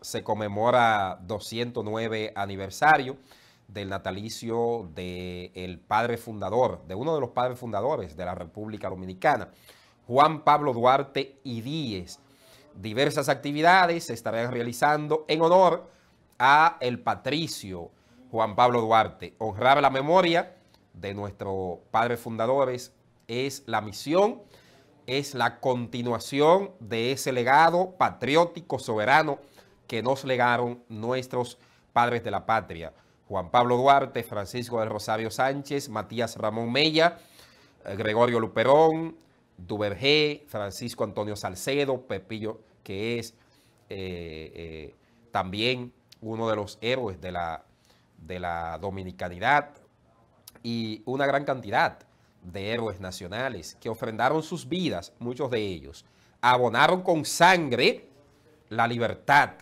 se conmemora 209 aniversario del natalicio del el padre fundador, de uno de los padres fundadores de la República Dominicana, Juan Pablo Duarte y Díez. Diversas actividades se estarán realizando en honor a el patricio Juan Pablo Duarte. Honrar la memoria de nuestros padres fundadores es la misión, es la continuación de ese legado patriótico, soberano, que nos legaron nuestros padres de la patria. Juan Pablo Duarte, Francisco del Rosario Sánchez, Matías Ramón Mella, eh, Gregorio Luperón, Duvergé, Francisco Antonio Salcedo, Pepillo, que es eh, eh, también uno de los héroes de la, de la dominicanidad, y una gran cantidad de héroes nacionales que ofrendaron sus vidas, muchos de ellos, abonaron con sangre la libertad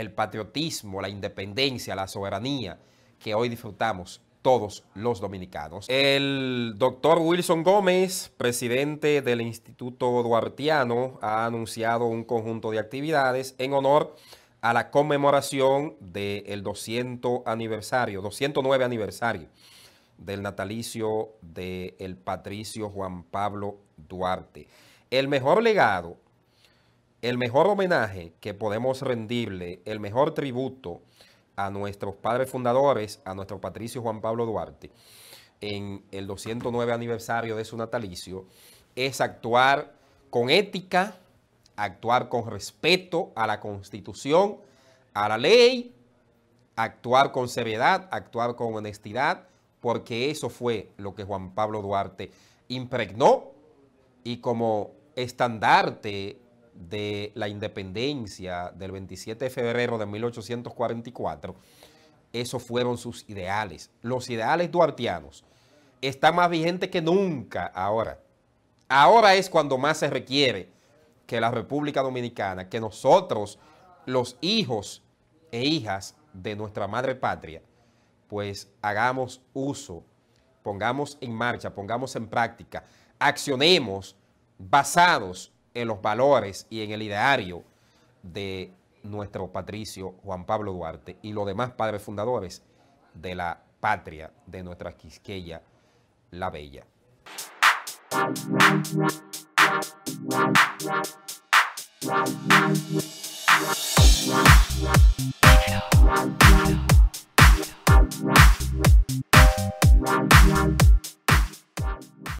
el patriotismo, la independencia, la soberanía que hoy disfrutamos todos los dominicanos. El doctor Wilson Gómez, presidente del Instituto Duartiano, ha anunciado un conjunto de actividades en honor a la conmemoración del 200 aniversario, 209 aniversario del natalicio del el patricio Juan Pablo Duarte. El mejor legado el mejor homenaje que podemos rendirle, el mejor tributo a nuestros padres fundadores, a nuestro patricio Juan Pablo Duarte, en el 209 aniversario de su natalicio, es actuar con ética, actuar con respeto a la Constitución, a la ley, actuar con seriedad, actuar con honestidad, porque eso fue lo que Juan Pablo Duarte impregnó y como estandarte de la independencia del 27 de febrero de 1844, esos fueron sus ideales. Los ideales duartianos están más vigentes que nunca ahora. Ahora es cuando más se requiere que la República Dominicana, que nosotros, los hijos e hijas de nuestra madre patria, pues hagamos uso, pongamos en marcha, pongamos en práctica, accionemos basados en los valores y en el ideario de nuestro patricio Juan Pablo Duarte y los demás padres fundadores de la patria de nuestra Quisqueya la Bella.